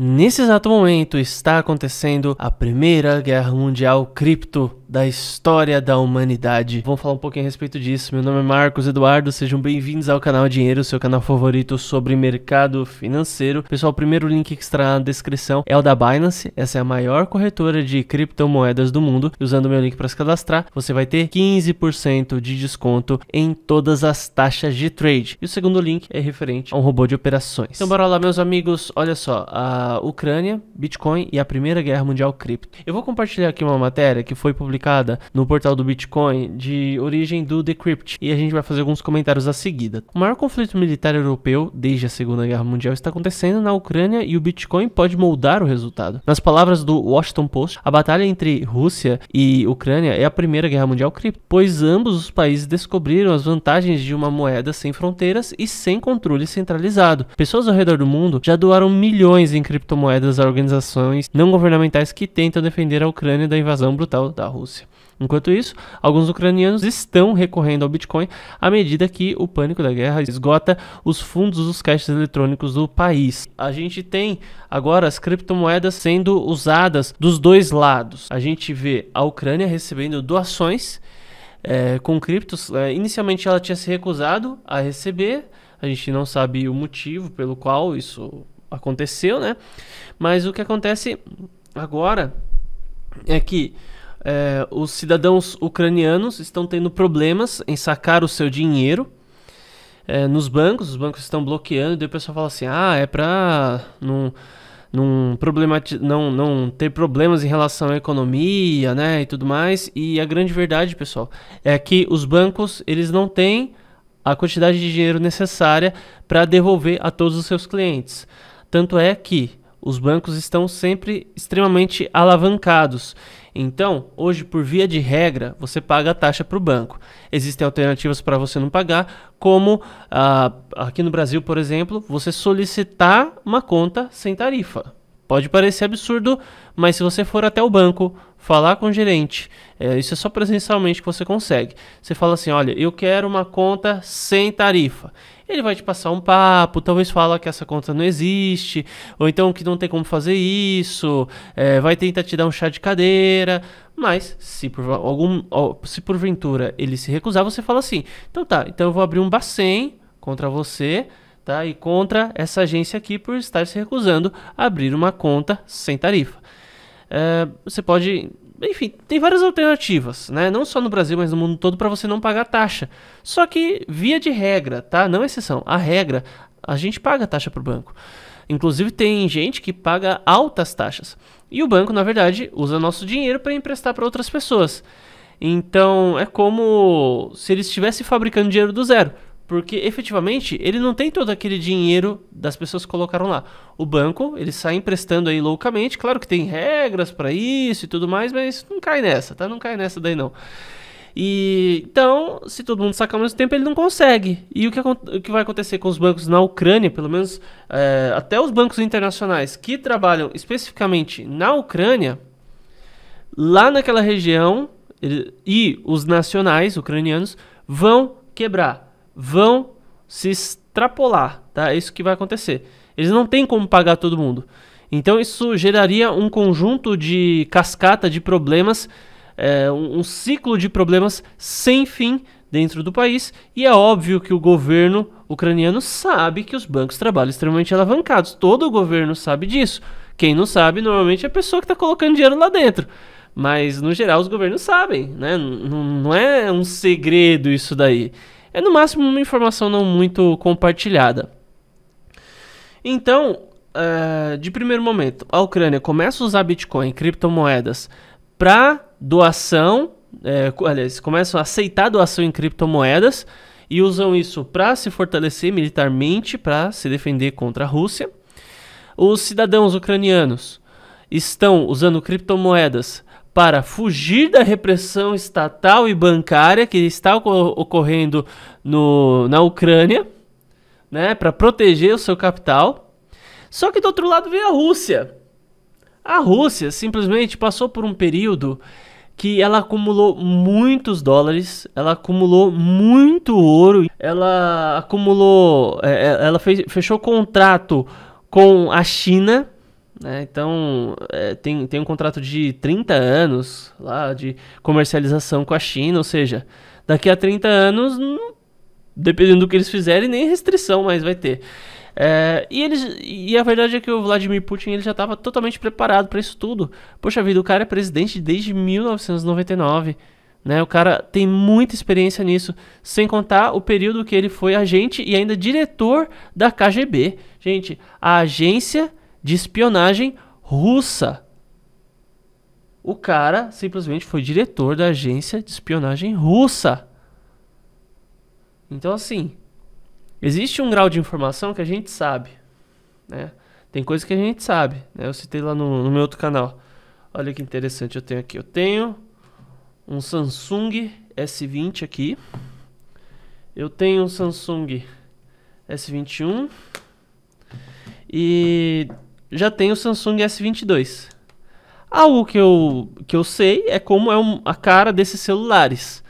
Nesse exato momento está acontecendo a Primeira Guerra Mundial Cripto da história da humanidade. Vamos falar um pouquinho a respeito disso. Meu nome é Marcos Eduardo, sejam bem-vindos ao canal Dinheiro, seu canal favorito sobre mercado financeiro. Pessoal, o primeiro link que está na descrição é o da Binance, essa é a maior corretora de criptomoedas do mundo. Usando o meu link para se cadastrar, você vai ter 15% de desconto em todas as taxas de trade. E o segundo link é referente a um robô de operações. Então bora lá, meus amigos, olha só, a Ucrânia, Bitcoin e a Primeira Guerra Mundial cripto. Eu vou compartilhar aqui uma matéria que foi publicada publicada no portal do Bitcoin, de origem do Decrypt, e a gente vai fazer alguns comentários a seguida. O maior conflito militar europeu desde a Segunda Guerra Mundial está acontecendo na Ucrânia e o Bitcoin pode moldar o resultado. Nas palavras do Washington Post, a batalha entre Rússia e Ucrânia é a primeira guerra mundial cripto, pois ambos os países descobriram as vantagens de uma moeda sem fronteiras e sem controle centralizado. Pessoas ao redor do mundo já doaram milhões em criptomoedas a organizações não governamentais que tentam defender a Ucrânia da invasão brutal da Rússia. Enquanto isso, alguns ucranianos estão recorrendo ao Bitcoin à medida que o pânico da guerra esgota os fundos dos caixas eletrônicos do país. A gente tem agora as criptomoedas sendo usadas dos dois lados. A gente vê a Ucrânia recebendo doações é, com criptos. É, inicialmente ela tinha se recusado a receber, a gente não sabe o motivo pelo qual isso aconteceu, né? Mas o que acontece agora é que é, os cidadãos ucranianos estão tendo problemas em sacar o seu dinheiro é, nos bancos, os bancos estão bloqueando, e daí o pessoal fala assim, ah, é para não, não, não, não ter problemas em relação à economia, né, e tudo mais, e a grande verdade, pessoal, é que os bancos, eles não têm a quantidade de dinheiro necessária para devolver a todos os seus clientes. Tanto é que os bancos estão sempre extremamente alavancados. Então, hoje, por via de regra, você paga a taxa para o banco. Existem alternativas para você não pagar, como ah, aqui no Brasil, por exemplo, você solicitar uma conta sem tarifa. Pode parecer absurdo, mas se você for até o banco, falar com o gerente, é, isso é só presencialmente que você consegue. Você fala assim: olha, eu quero uma conta sem tarifa ele vai te passar um papo, talvez fala que essa conta não existe, ou então que não tem como fazer isso, é, vai tentar te dar um chá de cadeira. Mas, se por, algum, se porventura ele se recusar, você fala assim: então tá, então eu vou abrir um bacen contra você. Tá? E contra essa agência aqui por estar se recusando a abrir uma conta sem tarifa. É, você pode enfim, tem várias alternativas, né? Não só no Brasil, mas no mundo todo para você não pagar taxa. Só que via de regra, tá? Não exceção. A regra, a gente paga taxa para o banco. Inclusive tem gente que paga altas taxas. E o banco, na verdade, usa nosso dinheiro para emprestar para outras pessoas. Então é como se ele estivesse fabricando dinheiro do zero porque efetivamente ele não tem todo aquele dinheiro das pessoas que colocaram lá. O banco, ele sai emprestando aí loucamente, claro que tem regras para isso e tudo mais, mas não cai nessa, tá? Não cai nessa daí não. E então, se todo mundo sacar ao mesmo tempo, ele não consegue. E o que, o que vai acontecer com os bancos na Ucrânia, pelo menos é, até os bancos internacionais que trabalham especificamente na Ucrânia, lá naquela região, ele, e os nacionais ucranianos vão quebrar vão se extrapolar, tá? É isso que vai acontecer. Eles não têm como pagar todo mundo. Então isso geraria um conjunto de cascata de problemas, é, um, um ciclo de problemas sem fim dentro do país. E é óbvio que o governo ucraniano sabe que os bancos trabalham extremamente alavancados. Todo o governo sabe disso. Quem não sabe, normalmente, é a pessoa que está colocando dinheiro lá dentro. Mas, no geral, os governos sabem, né? N não é um segredo isso daí é no máximo uma informação não muito compartilhada. Então, uh, de primeiro momento, a Ucrânia começa a usar Bitcoin, criptomoedas, para doação, é, aliás, começam a aceitar doação em criptomoedas e usam isso para se fortalecer militarmente, para se defender contra a Rússia. Os cidadãos ucranianos estão usando criptomoedas para fugir da repressão estatal e bancária que está ocorrendo no, na Ucrânia, né, para proteger o seu capital. Só que do outro lado veio a Rússia. A Rússia simplesmente passou por um período que ela acumulou muitos dólares, ela acumulou muito ouro, ela acumulou, é, é, ela fechou contrato com a China né? Então, é, tem, tem um contrato de 30 anos lá de comercialização com a China, ou seja, daqui a 30 anos, hum, dependendo do que eles fizerem, nem restrição mais vai ter. É, e, eles, e a verdade é que o Vladimir Putin ele já estava totalmente preparado para isso tudo. Poxa vida, o cara é presidente desde 1999. Né? O cara tem muita experiência nisso, sem contar o período que ele foi agente e ainda diretor da KGB. Gente, a agência de espionagem russa. O cara simplesmente foi diretor da agência de espionagem russa. Então, assim, existe um grau de informação que a gente sabe, né? Tem coisa que a gente sabe, né? Eu citei lá no, no meu outro canal. Olha que interessante, eu tenho aqui. Eu tenho um Samsung S20 aqui. Eu tenho um Samsung S21. E já tem o Samsung S22. Algo que eu, que eu sei é como é um, a cara desses celulares.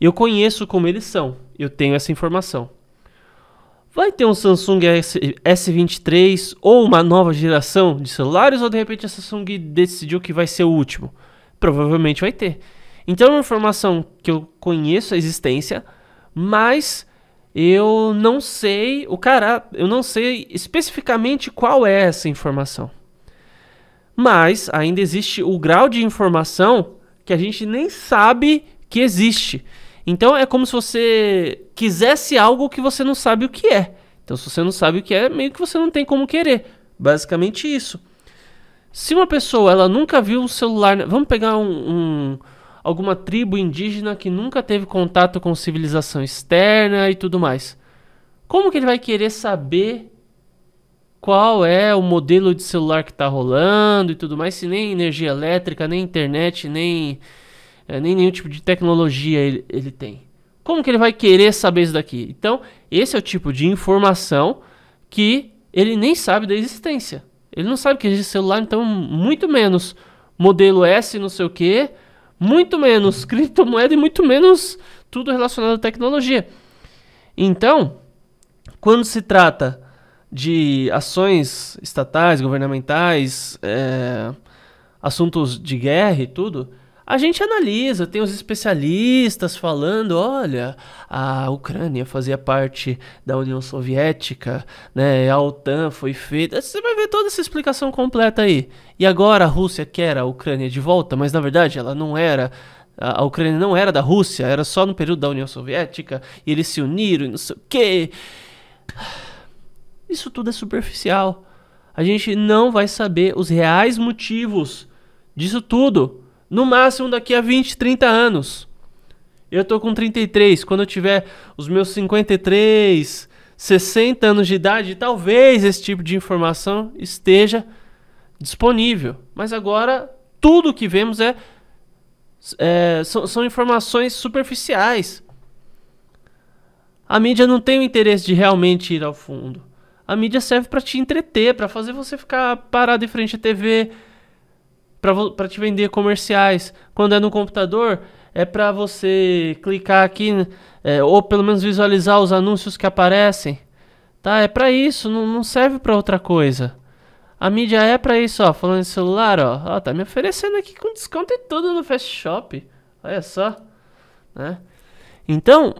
Eu conheço como eles são. Eu tenho essa informação. Vai ter um Samsung S, S23 ou uma nova geração de celulares? Ou de repente a Samsung decidiu que vai ser o último? Provavelmente vai ter. Então é uma informação que eu conheço a existência, mas eu não sei, o cara, eu não sei especificamente qual é essa informação. Mas ainda existe o grau de informação que a gente nem sabe que existe. Então é como se você quisesse algo que você não sabe o que é. Então se você não sabe o que é, meio que você não tem como querer. Basicamente isso. Se uma pessoa ela nunca viu um celular, vamos pegar um, um alguma tribo indígena que nunca teve contato com civilização externa e tudo mais. Como que ele vai querer saber qual é o modelo de celular que está rolando e tudo mais, se nem energia elétrica, nem internet, nem, é, nem nenhum tipo de tecnologia ele, ele tem? Como que ele vai querer saber isso daqui? Então, esse é o tipo de informação que ele nem sabe da existência. Ele não sabe que existe celular, então muito menos modelo S, não sei o quê muito menos criptomoeda e muito menos tudo relacionado à tecnologia. Então, quando se trata de ações estatais, governamentais, é, assuntos de guerra e tudo, a gente analisa, tem os especialistas falando, olha, a Ucrânia fazia parte da União Soviética, né? A OTAN foi feita. Você vai ver toda essa explicação completa aí. E agora a Rússia quer a Ucrânia de volta, mas na verdade ela não era a Ucrânia não era da Rússia, era só no período da União Soviética, e eles se uniram e não sei o quê. Isso tudo é superficial. A gente não vai saber os reais motivos disso tudo. No máximo daqui a 20, 30 anos. Eu tô com 33. Quando eu tiver os meus 53, 60 anos de idade, talvez esse tipo de informação esteja disponível. Mas agora tudo que vemos é, é são, são, informações superficiais. A mídia não tem o interesse de realmente ir ao fundo. A mídia serve para te entreter, para fazer você ficar parado em frente à TV, para te vender comerciais. Quando é no computador, é para você clicar aqui é, ou pelo menos visualizar os anúncios que aparecem. Tá? É para isso, não, não serve para outra coisa. A mídia é para isso, ó. Falando em celular, ó, ó, tá me oferecendo aqui com desconto e tudo no Fast Shop. Olha só, né? Então,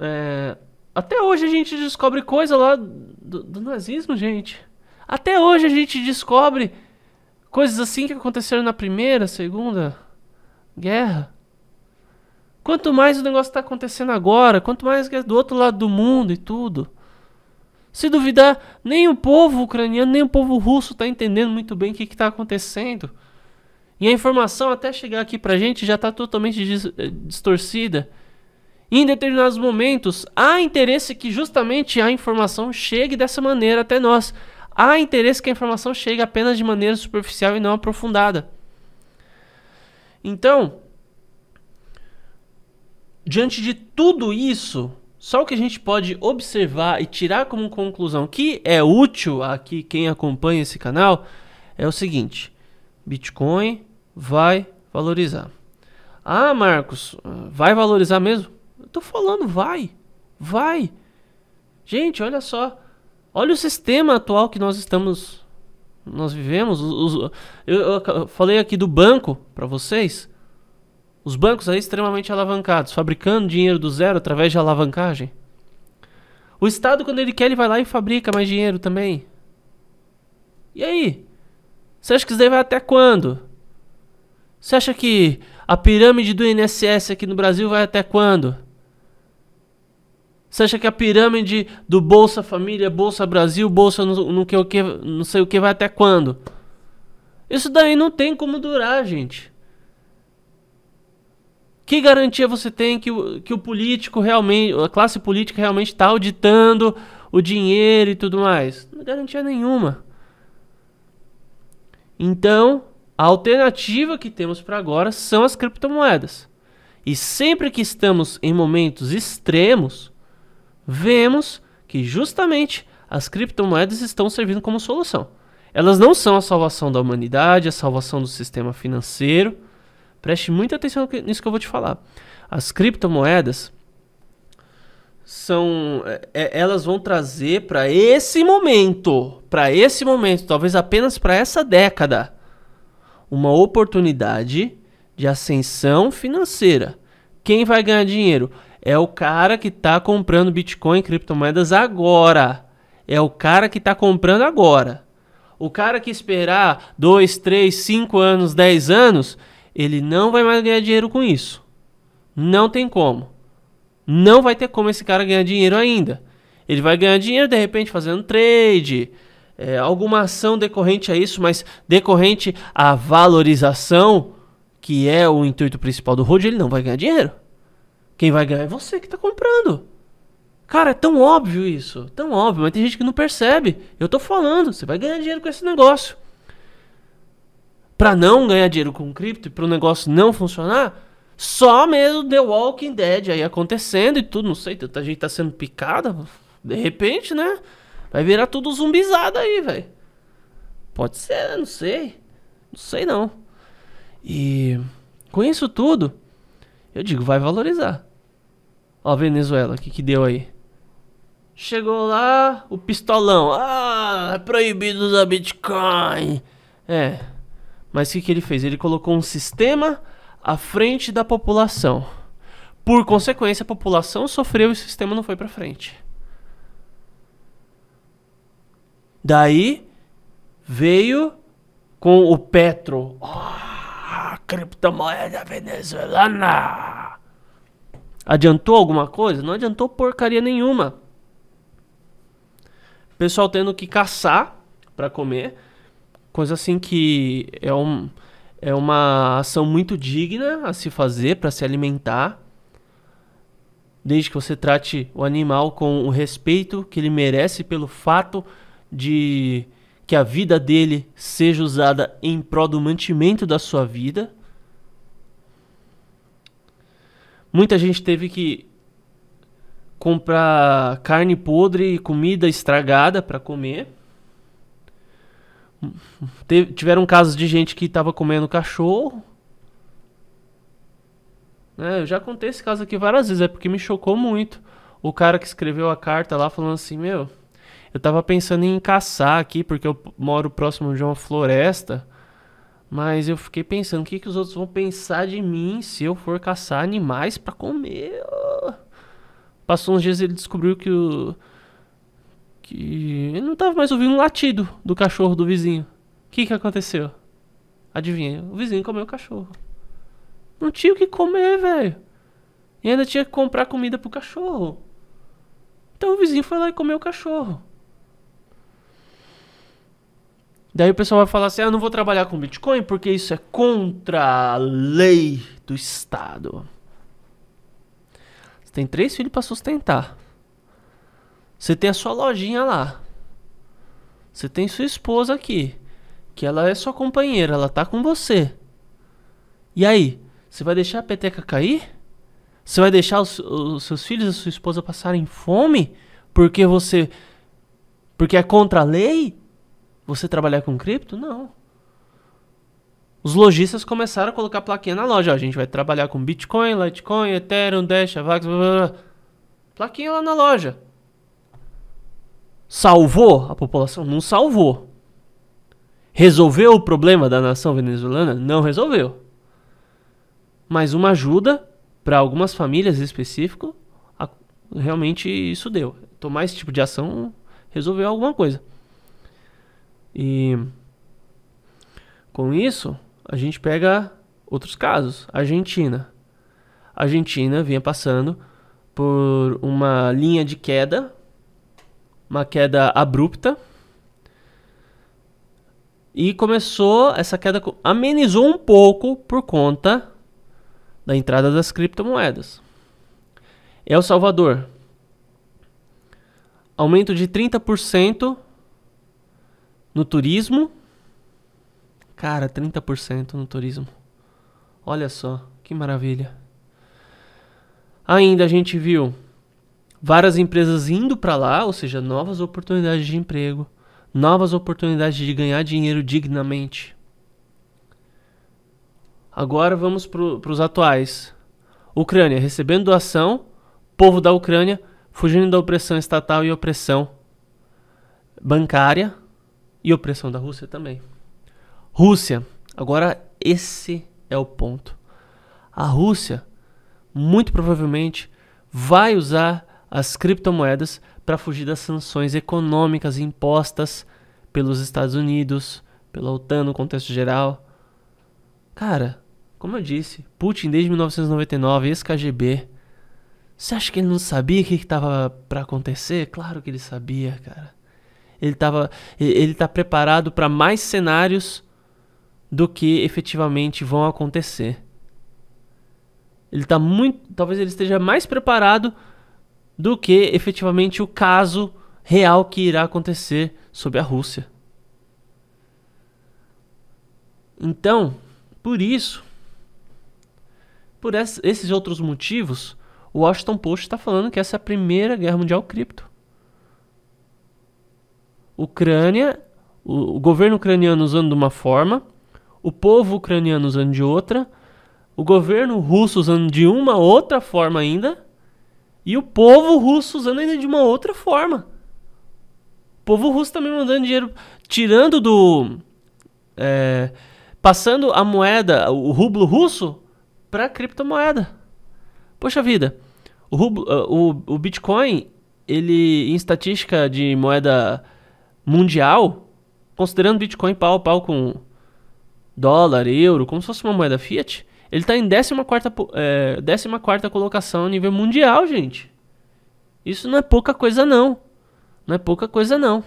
é, até hoje a gente descobre coisa lá do, do nazismo, gente. Até hoje a gente descobre Coisas assim que aconteceram na primeira, segunda guerra. Quanto mais o negócio está acontecendo agora, quanto mais é do outro lado do mundo e tudo. Se duvidar, nem o povo ucraniano, nem o povo russo está entendendo muito bem o que está acontecendo. E a informação até chegar aqui pra gente já está totalmente eh, distorcida. E em determinados momentos, há interesse que justamente a informação chegue dessa maneira até nós há interesse que a informação chegue apenas de maneira superficial e não aprofundada. Então, diante de tudo isso, só o que a gente pode observar e tirar como conclusão que é útil aqui quem acompanha esse canal é o seguinte: Bitcoin vai valorizar. Ah, Marcos, vai valorizar mesmo? Eu tô falando, vai. Vai. Gente, olha só. Olha o sistema atual que nós estamos nós vivemos. Os, os, eu, eu, falei aqui do banco para vocês. Os bancos aí extremamente alavancados, fabricando dinheiro do zero através de alavancagem. O Estado, quando ele quer, ele vai lá e fabrica mais dinheiro também. E aí? Você acha que isso daí vai até quando? Você acha que a pirâmide do INSS aqui no Brasil vai até quando? Você acha que a pirâmide do Bolsa Família, Bolsa Brasil, Bolsa no, no que, o que, não sei o que vai até quando? Isso daí não tem como durar, gente. Que garantia você tem que o, que o político realmente, a classe política realmente está auditando o dinheiro e tudo mais? Não garantia nenhuma. Então, a alternativa que temos para agora são as criptomoedas. E sempre que estamos em momentos extremos, vemos que justamente as criptomoedas estão servindo como solução. Elas não são a salvação da humanidade, a salvação do sistema financeiro. Preste muita atenção nisso que eu vou te falar. As criptomoedas são é, é elas vão trazer para esse momento, para esse momento, talvez apenas para essa década, uma oportunidade de ascensão financeira. Quem vai ganhar dinheiro? É o cara que está comprando Bitcoin, criptomoedas agora. É o cara que está comprando agora. O cara que esperar 2, 3, 5 anos, 10 anos, ele não vai mais ganhar dinheiro com isso. Não tem como. Não vai ter como esse cara ganhar dinheiro ainda. Ele vai ganhar dinheiro de repente fazendo trade, é, alguma ação decorrente a isso, mas decorrente à valorização, que é o intuito principal do road, ele não vai ganhar dinheiro. Quem vai ganhar é você que tá comprando. Cara, é tão óbvio isso. Tão óbvio, mas tem gente que não percebe. Eu tô falando, você vai ganhar dinheiro com esse negócio. Pra não ganhar dinheiro com cripto e pro negócio não funcionar, só mesmo The Walking Dead aí acontecendo e tudo, não sei, tanta gente tá sendo picada, de repente, né? Vai virar tudo zumbizado aí, velho. Pode ser, né? não sei. Não sei não. E com isso tudo, eu digo, vai valorizar. Ó, Venezuela, o que que deu aí? Chegou lá o pistolão. Ah, é proibido usar Bitcoin. É. Mas o que, que ele fez? Ele colocou um sistema à frente da população. Por consequência, a população sofreu e o sistema não foi para frente. Daí veio com o Petro. Oh, criptomoeda venezuelana. Adiantou alguma coisa? Não adiantou porcaria nenhuma. Pessoal tendo que caçar para comer, coisa assim que é, um, é uma ação muito digna a se fazer para se alimentar, desde que você trate o animal com o respeito que ele merece pelo fato de que a vida dele seja usada em prol do mantimento da sua vida Muita gente teve que comprar carne podre e comida estragada para comer. Teve, tiveram casos de gente que estava comendo cachorro. É, eu já contei esse caso aqui várias vezes, é porque me chocou muito. O cara que escreveu a carta lá falando assim: Meu, eu tava pensando em caçar aqui porque eu moro próximo de uma floresta. Mas eu fiquei pensando, o que, que os outros vão pensar de mim se eu for caçar animais para comer? Passou uns dias ele descobriu que o. que. ele não tava mais ouvindo um latido do cachorro do vizinho. O que, que aconteceu? Adivinha, o vizinho comeu o cachorro. Não tinha o que comer, velho. E ainda tinha que comprar comida pro cachorro. Então o vizinho foi lá e comeu o cachorro. Daí o pessoal vai falar assim: ah, não vou trabalhar com Bitcoin porque isso é contra a lei do Estado. Você tem três filhos para sustentar. Você tem a sua lojinha lá. Você tem sua esposa aqui, que ela é sua companheira, ela tá com você. E aí, você vai deixar a peteca cair? Você vai deixar os, os seus filhos e sua esposa passarem fome porque você porque é contra a lei? Você trabalhar com cripto? Não. Os lojistas começaram a colocar plaquinha na loja. Ó, a gente vai trabalhar com Bitcoin, Litecoin, Ethereum, Dash, Avax, blá, blá, blá. Plaquinha lá na loja. Salvou a população? Não salvou. Resolveu o problema da nação venezuelana? Não resolveu. Mas uma ajuda para algumas famílias em específico, realmente isso deu. Tomar esse tipo de ação resolveu alguma coisa. E com isso, a gente pega outros casos. Argentina. Argentina vinha passando por uma linha de queda, uma queda abrupta. E começou essa queda amenizou um pouco por conta da entrada das criptomoedas. El é Salvador. Aumento de 30% no turismo, cara, 30% no turismo. Olha só, que maravilha. Ainda a gente viu várias empresas indo para lá, ou seja, novas oportunidades de emprego, novas oportunidades de ganhar dinheiro dignamente. Agora vamos para os atuais. Ucrânia recebendo doação, povo da Ucrânia fugindo da opressão estatal e opressão bancária, e opressão da Rússia também. Rússia, agora esse é o ponto. A Rússia, muito provavelmente, vai usar as criptomoedas para fugir das sanções econômicas impostas pelos Estados Unidos, pela OTAN no contexto geral. Cara, como eu disse, Putin desde 1999, ex-KGB. Você acha que ele não sabia o que estava para acontecer? Claro que ele sabia, cara ele tava ele está preparado para mais cenários do que efetivamente vão acontecer. Ele está muito, talvez ele esteja mais preparado do que efetivamente o caso real que irá acontecer sobre a Rússia. Então, por isso, por esses outros motivos, o Washington Post está falando que essa é a primeira guerra mundial cripto. Ucrânia, o, o governo ucraniano usando de uma forma, o povo ucraniano usando de outra, o governo russo usando de uma outra forma ainda, e o povo russo usando ainda de uma outra forma. O povo russo também mandando dinheiro, tirando do. É, passando a moeda, o rublo russo, para criptomoeda. Poxa vida, o, rublo, o, o Bitcoin, ele em estatística de moeda mundial, considerando Bitcoin pau a pau com dólar, euro, como se fosse uma moeda fiat, ele está em 14 é, colocação a nível mundial, gente. Isso não é pouca coisa não. Não é pouca coisa não.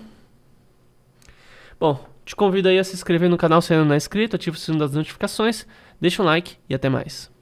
Bom, te convido aí a se inscrever no canal se ainda não é inscrito, ativa o sino das notificações, deixa um like e até mais.